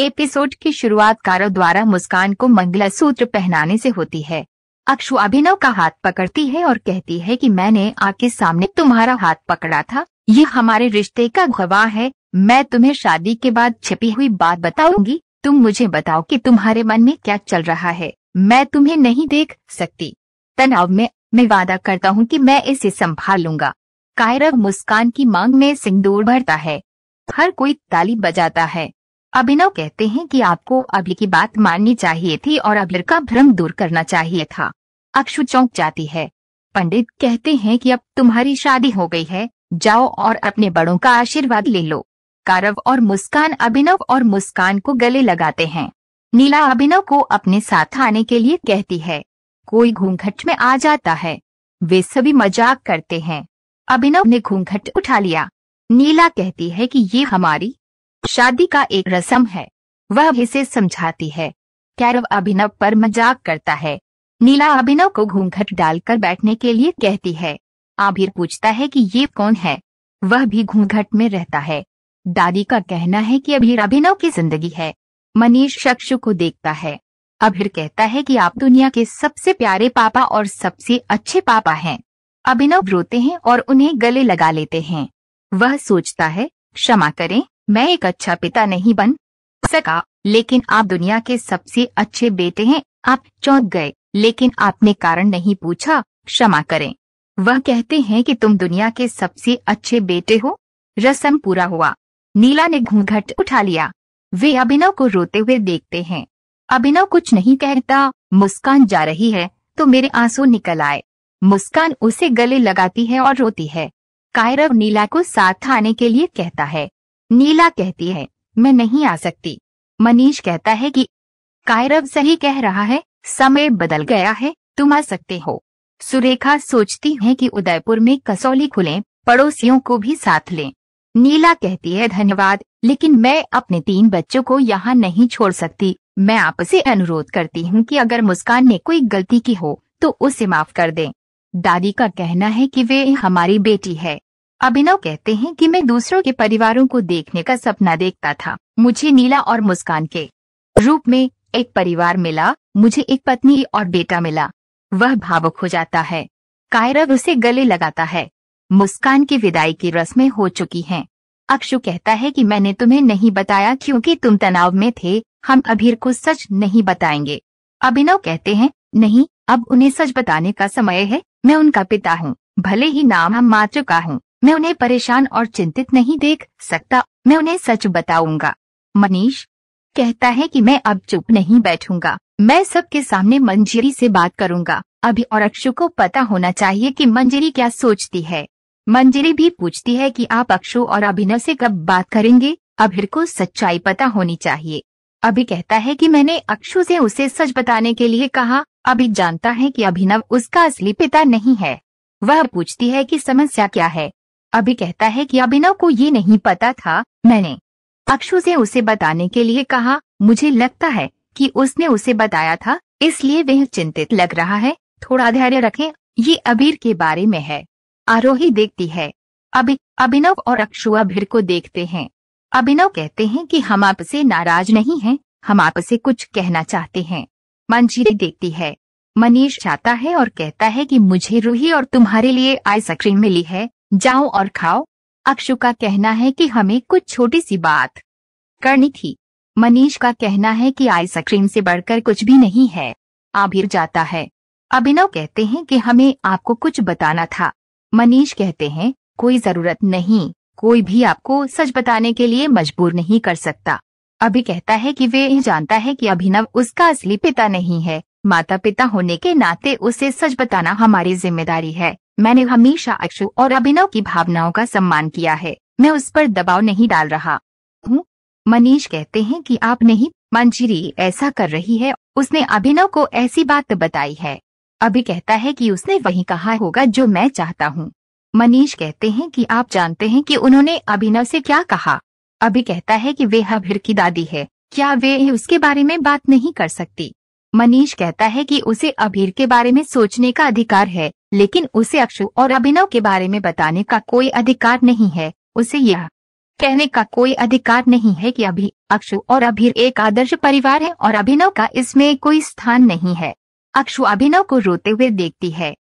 Episode की शुरुआत कारो द्वारा मुस्कान को मंगला सूत्र पहनाने से होती है अक्षु अभिनव का हाथ पकड़ती है और कहती है कि मैंने आपके सामने तुम्हारा हाथ पकड़ा था ये हमारे रिश्ते का गवाह है मैं तुम्हें शादी के बाद छिपी हुई बात बताऊंगी तुम मुझे बताओ कि तुम्हारे मन में क्या चल रहा है मैं तुम्हें नहीं देख सकती तनाव में मैं वादा करता हूँ कि मैं इसे संभाल लूंगा कायरव मुस्कान की मांग में सिंदूर भरता है हर कोई ताली बजाता है अभिनव कहते हैं कि आपको अबल की बात माननी चाहिए थी और अबल का भ्रम दूर करना चाहिए था अक्षु चौंक जाती है पंडित कहते हैं कि अब तुम्हारी शादी हो गई है जाओ और अपने बड़ों का आशीर्वाद ले लो कारव और मुस्कान अभिनव और मुस्कान को गले लगाते हैं नीला अभिनव को अपने साथ आने के लिए कहती है कोई घूंघट में आ जाता है वे सभी मजाक करते हैं अभिनव ने घूंघट उठा लिया नीला कहती है कि ये हमारी शादी का एक रसम है वह इसे समझाती है कैरव अभिनव पर मजाक करता है नीला अभिनव को घूंघट डालकर बैठने के लिए कहती है आभिर पूछता है कि ये कौन है वह भी घूंघट में रहता है दादी का कहना है कि अभिर अभिनव की जिंदगी है मनीष शख्स को देखता है अभिर कहता है कि आप दुनिया के सबसे प्यारे पापा और सबसे अच्छे पापा हैं अभिनव रोते हैं और उन्हें गले लगा लेते हैं वह सोचता है क्षमा करें मैं एक अच्छा पिता नहीं बन सका लेकिन आप दुनिया के सबसे अच्छे बेटे हैं आप चौंक गए लेकिन आपने कारण नहीं पूछा क्षमा करें वह कहते हैं कि तुम दुनिया के सबसे अच्छे बेटे हो रस्म पूरा हुआ नीला ने घूंघट उठा लिया वे अभिनव को रोते हुए देखते हैं अभिनव कुछ नहीं कहता मुस्कान जा रही है तो मेरे आंसू निकल आए मुस्कान उसे गले लगाती है और रोती है कायरव नीला को साथ आने के लिए कहता है नीला कहती है मैं नहीं आ सकती मनीष कहता है कि कायरव सही कह रहा है समय बदल गया है तुम आ सकते हो सुरेखा सोचती है कि उदयपुर में कसौली खुले पड़ोसियों को भी साथ लें नीला कहती है धन्यवाद लेकिन मैं अपने तीन बच्चों को यहाँ नहीं छोड़ सकती मैं आपसे अनुरोध करती हूँ कि अगर मुस्कान ने कोई गलती की हो तो उसे माफ कर दें दादी का कहना है कि वे हमारी बेटी है अभिनव कहते हैं कि मैं दूसरों के परिवारों को देखने का सपना देखता था मुझे नीला और मुस्कान के रूप में एक परिवार मिला मुझे एक पत्नी और बेटा मिला वह भावुक हो जाता है कायरव उसे गले लगाता है मुस्कान की विदाई की रस्में हो चुकी हैं। अक्षु कहता है कि मैंने तुम्हें नहीं बताया क्योंकि तुम तनाव में थे हम अभीर को सच नहीं बताएंगे अभिनव कहते हैं नहीं अब उन्हें सच बताने का समय है मैं उनका पिता हूँ भले ही नाम हम मात्र का हूँ मैं उन्हें परेशान और चिंतित नहीं देख सकता मैं उन्हें सच बताऊंगा मनीष कहता है कि मैं अब चुप नहीं बैठूंगा मैं सबके सामने मंजरी से बात करूंगा अभी और अक्षु को पता होना चाहिए कि मंजरी क्या सोचती है मंजरी भी पूछती है कि आप अक्षु और अभिनव से कब बात करेंगे अभिर को सच्चाई पता होनी चाहिए अभी कहता है कि मैंने अक्षु से उसे सच बताने के लिए कहा अभी जानता है कि अभिनव उसका असली पिता नहीं है वह पूछती है कि समस्या क्या है अभी कहता है कि अभिनव को ये नहीं पता था मैंने अक्षु से उसे बताने के लिए कहा मुझे लगता है कि उसने उसे बताया था इसलिए वह चिंतित लग रहा है थोड़ा धैर्य रखें ये अबीर के बारे में है आरोही देखती है अभी अभिनव और अक्षु अभीर को देखते हैं अभिनव कहते हैं कि हम आपसे नाराज नहीं हैं, हम आपसे कुछ कहना चाहते हैं मंजीरी देखती है मनीष जाता है और कहता है कि मुझे रूही और तुम्हारे लिए आइसक्रीम मिली है जाओ और खाओ अक्षु का कहना है कि हमें कुछ छोटी सी बात करनी थी मनीष का कहना है कि आइसक्रीम से बढ़कर कुछ भी नहीं है आभिर जाता है अभिनव कहते हैं कि हमें आपको कुछ बताना था मनीष कहते हैं कोई जरूरत नहीं कोई भी आपको सच बताने के लिए मजबूर नहीं कर सकता अभी कहता है कि वे जानता है कि अभिनव उसका असली पिता नहीं है माता पिता होने के नाते उसे सच बताना हमारी जिम्मेदारी है मैंने हमेशा अक्षु और अभिनव की भावनाओं का सम्मान किया है मैं उस पर दबाव नहीं डाल रहा हूँ मनीष कहते हैं कि आप नहीं मंजिरी ऐसा कर रही है उसने अभिनव को ऐसी बात बताई है अभी कहता है कि उसने वही कहा होगा जो मैं चाहता हूँ मनीष कहते हैं कि आप जानते हैं कि उन्होंने अभिनव से क्या कहा अभी कहता है कि वे हभिर की दादी है क्या वे उसके बारे में बात नहीं कर सकती मनीष कहता है कि उसे अभीर के बारे में सोचने का अधिकार है लेकिन उसे अक्षु और अभिनव के बारे में बताने का कोई अधिकार नहीं है उसे यह कहने का कोई अधिकार नहीं है कि अभी अक्षु और अभीर एक आदर्श परिवार है और अभिनव का इसमें कोई स्थान नहीं है अक्षु अभिनव को रोते हुए देखती है